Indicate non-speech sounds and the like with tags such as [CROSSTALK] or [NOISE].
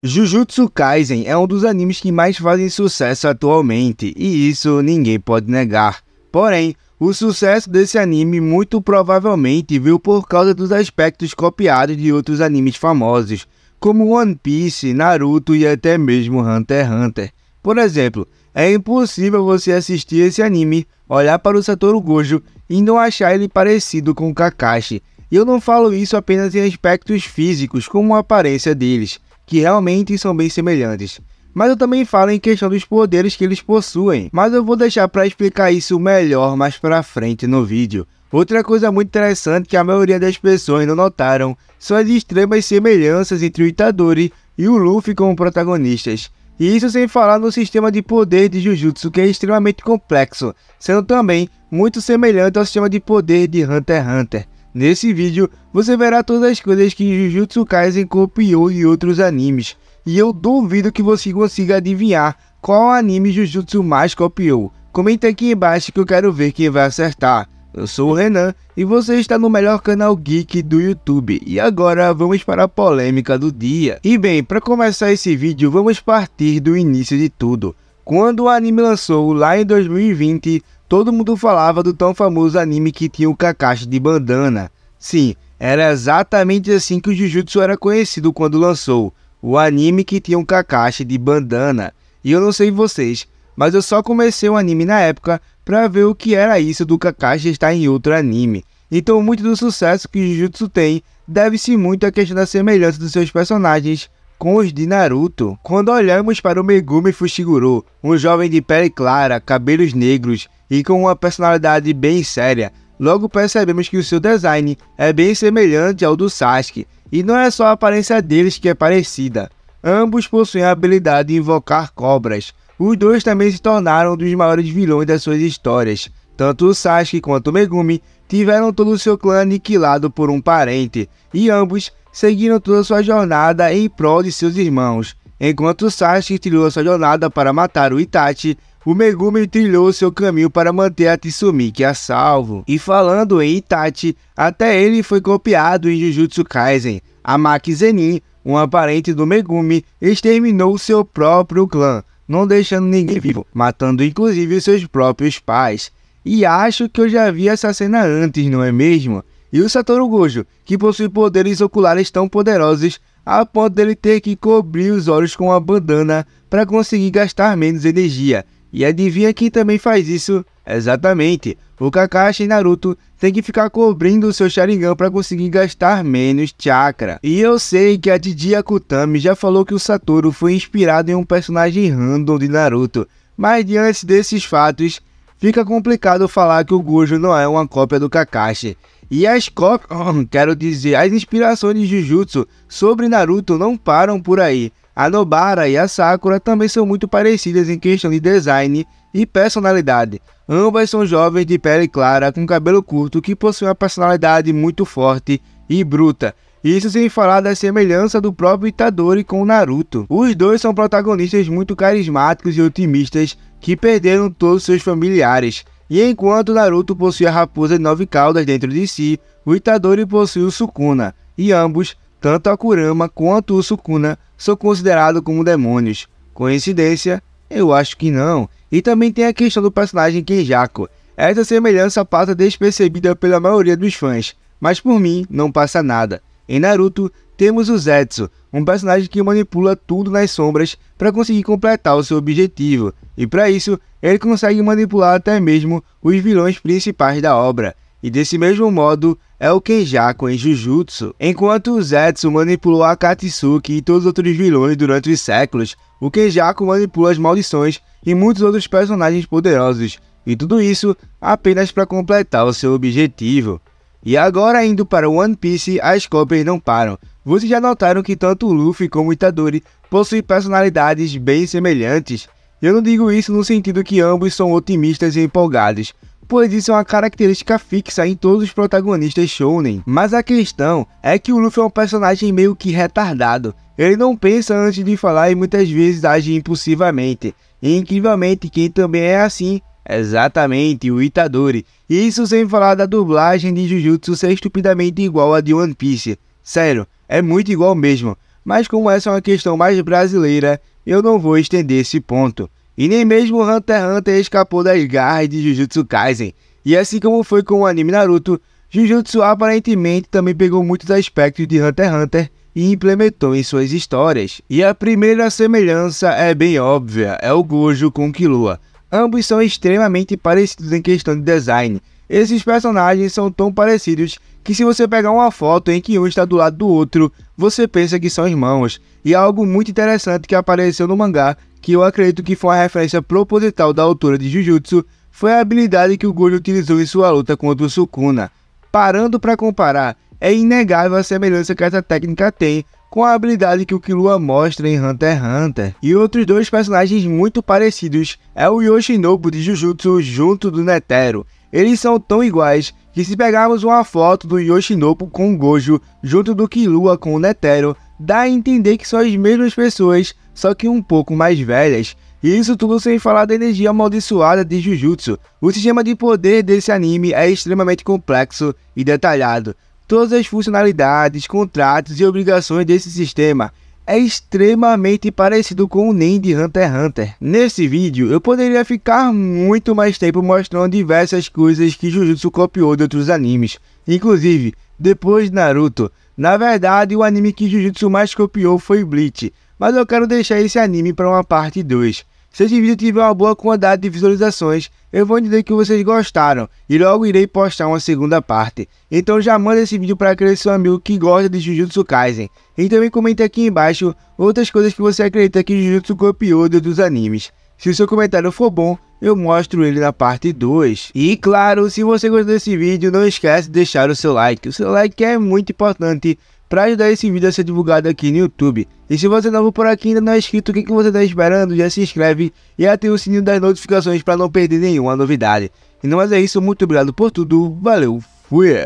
Jujutsu Kaisen é um dos animes que mais fazem sucesso atualmente, e isso ninguém pode negar. Porém, o sucesso desse anime muito provavelmente veio por causa dos aspectos copiados de outros animes famosos, como One Piece, Naruto e até mesmo Hunter x Hunter. Por exemplo, é impossível você assistir esse anime, olhar para o Satoru Gojo e não achar ele parecido com Kakashi. E eu não falo isso apenas em aspectos físicos, como a aparência deles que realmente são bem semelhantes. Mas eu também falo em questão dos poderes que eles possuem, mas eu vou deixar para explicar isso melhor mais para frente no vídeo. Outra coisa muito interessante que a maioria das pessoas não notaram são as extremas semelhanças entre o Itadori e o Luffy como protagonistas. E isso sem falar no sistema de poder de Jujutsu que é extremamente complexo, sendo também muito semelhante ao sistema de poder de Hunter x Hunter. Nesse vídeo, você verá todas as coisas que Jujutsu Kaisen copiou em outros animes, e eu duvido que você consiga adivinhar qual anime Jujutsu mais copiou. Comenta aqui embaixo que eu quero ver quem vai acertar. Eu sou o Renan e você está no melhor canal geek do YouTube. E agora vamos para a polêmica do dia. E bem, para começar esse vídeo, vamos partir do início de tudo. Quando o anime lançou lá em 2020, todo mundo falava do tão famoso anime que tinha o Kakashi de bandana. Sim, era exatamente assim que o Jujutsu era conhecido quando lançou, o anime que tinha o Kakashi de bandana. E eu não sei vocês, mas eu só comecei o anime na época para ver o que era isso do Kakashi estar em outro anime. Então muito do sucesso que o Jujutsu tem deve-se muito à questão da semelhança dos seus personagens com os de Naruto. Quando olhamos para o Megumi Fushiguro, um jovem de pele clara, cabelos negros e com uma personalidade bem séria, logo percebemos que o seu design é bem semelhante ao do Sasuke, e não é só a aparência deles que é parecida. Ambos possuem a habilidade de invocar cobras. Os dois também se tornaram um dos maiores vilões das suas histórias. Tanto o Sasuke quanto o Megumi tiveram todo o seu clã aniquilado por um parente, e ambos seguiram toda sua jornada em prol de seus irmãos. Enquanto Sasuke trilhou sua jornada para matar o Itachi, o Megumi trilhou seu caminho para manter a Tsumiki a salvo. E falando em Itachi, até ele foi copiado em Jujutsu Kaisen. Maki Zenin, uma parente do Megumi, exterminou seu próprio clã, não deixando ninguém vivo, matando inclusive seus próprios pais. E acho que eu já vi essa cena antes, não é mesmo? e o Satoru Gojo, que possui poderes oculares tão poderosos a ponto dele ter que cobrir os olhos com uma bandana para conseguir gastar menos energia. E adivinha quem também faz isso? Exatamente, o Kakashi e Naruto têm que ficar cobrindo o seu Sharingan para conseguir gastar menos chakra. E eu sei que a Didi Akutami já falou que o Satoru foi inspirado em um personagem random de Naruto, mas diante desses fatos, fica complicado falar que o Gojo não é uma cópia do Kakashi. E as cópias, [COUGHS] hum, quero dizer, as inspirações de Jujutsu sobre Naruto não param por aí. A Nobara e a Sakura também são muito parecidas em questão de design e personalidade. Ambas são jovens de pele clara com cabelo curto que possuem uma personalidade muito forte e bruta. Isso sem falar da semelhança do próprio Itadori com Naruto. Os dois são protagonistas muito carismáticos e otimistas que perderam todos seus familiares. E enquanto Naruto possui a raposa de nove caudas dentro de si, o Itadori possui o Sukuna, e ambos, tanto a Kurama quanto o Sukuna, são considerados como demônios. Coincidência? Eu acho que não. E também tem a questão do personagem Kenjaku. Essa semelhança passa despercebida pela maioria dos fãs, mas por mim não passa nada. Em Naruto, temos o Zetsu, um personagem que manipula tudo nas sombras para conseguir completar o seu objetivo, e para isso, ele consegue manipular até mesmo os vilões principais da obra. E desse mesmo modo, é o Kenjaku em Jujutsu. Enquanto o Zetsu manipulou a Katsuki e todos os outros vilões durante os séculos, o Kenjaku manipula as maldições e muitos outros personagens poderosos, e tudo isso apenas para completar o seu objetivo. E agora indo para One Piece, as cópias não param. Vocês já notaram que tanto Luffy como Itadori possuem personalidades bem semelhantes? Eu não digo isso no sentido que ambos são otimistas e empolgados, pois isso é uma característica fixa em todos os protagonistas shounen. Mas a questão é que o Luffy é um personagem meio que retardado. Ele não pensa antes de falar e muitas vezes age impulsivamente. E incrivelmente quem também é assim Exatamente, o Itadori. Isso sem falar da dublagem de Jujutsu ser estupidamente igual a de One Piece. Sério, é muito igual mesmo. Mas como essa é uma questão mais brasileira, eu não vou estender esse ponto. E nem mesmo Hunter x Hunter escapou das garras de Jujutsu Kaisen. E assim como foi com o anime Naruto, Jujutsu aparentemente também pegou muitos aspectos de Hunter x Hunter e implementou em suas histórias. E a primeira semelhança é bem óbvia, é o Gojo com Killua. Ambos são extremamente parecidos em questão de design. Esses personagens são tão parecidos que se você pegar uma foto em que um está do lado do outro, você pensa que são irmãos. E é algo muito interessante que apareceu no mangá, que eu acredito que foi uma referência proposital da autora de Jujutsu, foi a habilidade que o Gojo utilizou em sua luta contra o Sukuna. Parando para comparar, é inegável a semelhança que essa técnica tem com a habilidade que o Killua mostra em Hunter x Hunter. E outros dois personagens muito parecidos é o Yoshinobu de Jujutsu junto do Netero. Eles são tão iguais que se pegarmos uma foto do Yoshinobu com o Gojo junto do Killua com o Netero, dá a entender que são as mesmas pessoas, só que um pouco mais velhas. E isso tudo sem falar da energia amaldiçoada de Jujutsu. O sistema de poder desse anime é extremamente complexo e detalhado, todas as funcionalidades, contratos e obrigações desse sistema é extremamente parecido com o Nen de Hunter x Hunter. Nesse vídeo, eu poderia ficar muito mais tempo mostrando diversas coisas que Jujutsu copiou de outros animes. Inclusive, depois de Naruto, na verdade o anime que Jujutsu mais copiou foi Bleach, mas eu quero deixar esse anime para uma parte 2. Se esse vídeo tiver uma boa quantidade de visualizações, eu vou entender que vocês gostaram e logo irei postar uma segunda parte. Então já manda esse vídeo para aquele seu amigo que gosta de Jujutsu Kaisen. E também comente aqui embaixo outras coisas que você acredita que Jujutsu copiou é dos animes. Se o seu comentário for bom, eu mostro ele na parte 2. E claro, se você gostou desse vídeo, não esquece de deixar o seu like. O seu like é muito importante para ajudar esse vídeo a ser divulgado aqui no YouTube. E se você é novo por aqui e ainda não é inscrito, o que, que você está esperando? Já se inscreve e ativa o sininho das notificações para não perder nenhuma novidade. E não mais é isso, muito obrigado por tudo, valeu, fui!